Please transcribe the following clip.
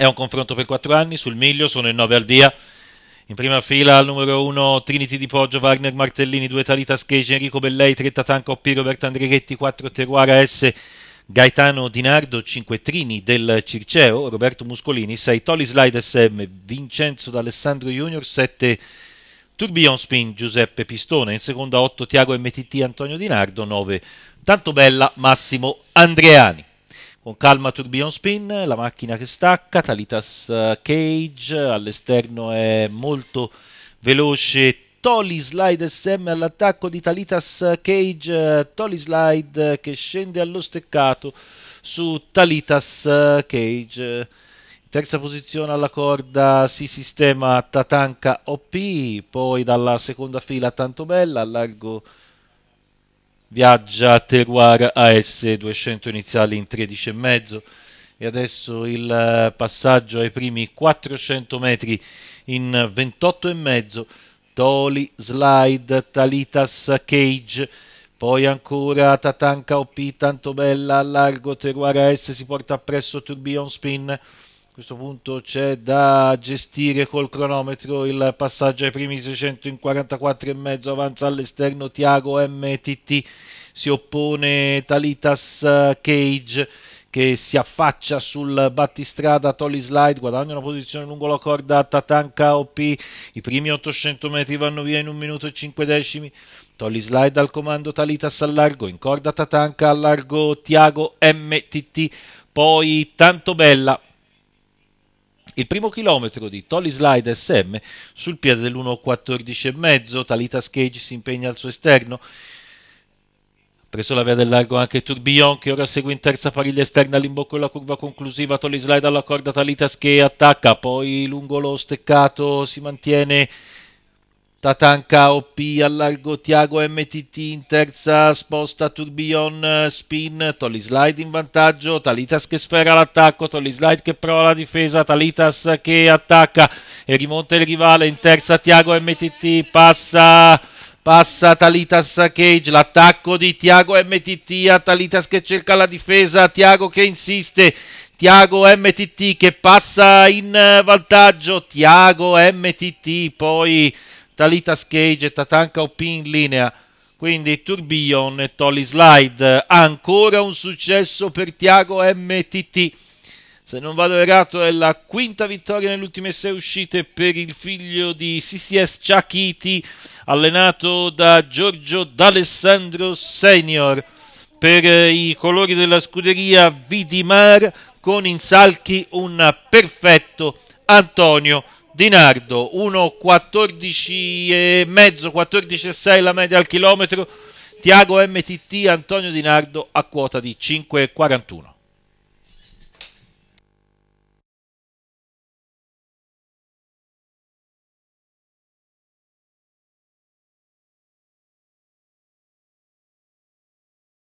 è un confronto per quattro anni, sul miglio sono il 9 al via. In prima fila al numero 1 Trinity di Poggio, Wagner Martellini, 2 Talita Schegge, Enrico Bellei, 3 Tatan Coppi, Roberto Andreghetti, 4 Teruara S, Gaetano Dinardo, 5 Trini del Circeo, Roberto Muscolini, 6 Tolly Slide SM, Vincenzo D'Alessandro Junior, 7 Turbion Spin, Giuseppe Pistone, in seconda 8 Tiago MTT, Antonio Dinardo, 9 Tanto Bella, Massimo Andreani con calma Tourbillon Spin, la macchina che stacca, Talitas eh, Cage, all'esterno è molto veloce Tolly Slide SM all'attacco di Talitas eh, Cage, eh, Tolly Slide che scende allo steccato su Talitas Cage. In Terza posizione alla corda si sistema Tatanka OP, poi dalla seconda fila Tanto Bella, allargo viaggia a Teruar AS 200 iniziali in 13,5 e adesso il eh, passaggio ai primi 400 metri in 28,5 Toli, Slide, Talitas, Cage poi ancora Tatanka OP, tanto bella, a largo Teruar AS si porta appresso Turbion Spin a questo punto c'è da gestire col cronometro il passaggio ai primi 644 e mezzo, avanza all'esterno Tiago MTT, si oppone Talitas eh, Cage che si affaccia sul battistrada Tolly Slide, guadagna una posizione lungo la corda Tatanka OP, i primi 800 metri vanno via in un minuto e 5 decimi, Tolly Slide al comando Talitas allargo, in corda Tatanka allargo Tiago MTT, poi tanto bella il primo chilometro di Tolly Slide SM sul piede dell'1.14,5, Talitas Cage si impegna al suo esterno, preso la via del largo anche Tourbillon che ora segue in terza pariglia esterna all'imbocco della curva conclusiva Tolly Slide alla corda Talitas che attacca poi lungo lo steccato si mantiene Tatanka OP, allargo Tiago MTT in terza, sposta Tourbillon, eh, spin, Tolly Slide in vantaggio, Talitas che sfera l'attacco, Tolly Slide che prova la difesa, Talitas che attacca e rimonta il rivale in terza Tiago MTT, passa... Passa Talitas Cage, l'attacco di Tiago MTT a Talitas che cerca la difesa, Tiago che insiste, Tiago MTT che passa in vantaggio, Tiago MTT poi Talita Cage e Tatanka OP in linea. Quindi Tourbillon e Tolly Slide. Ancora un successo per Tiago MTT. Se non vado errato è la quinta vittoria nelle ultime sei uscite per il figlio di CCS Ciachiti, allenato da Giorgio D'Alessandro Senior. Per eh, i colori della scuderia Vidimar con in salchi un perfetto Antonio di Nardo 1,14,5 14,6 la media al chilometro Tiago MTT Antonio Di Nardo a quota di 5,41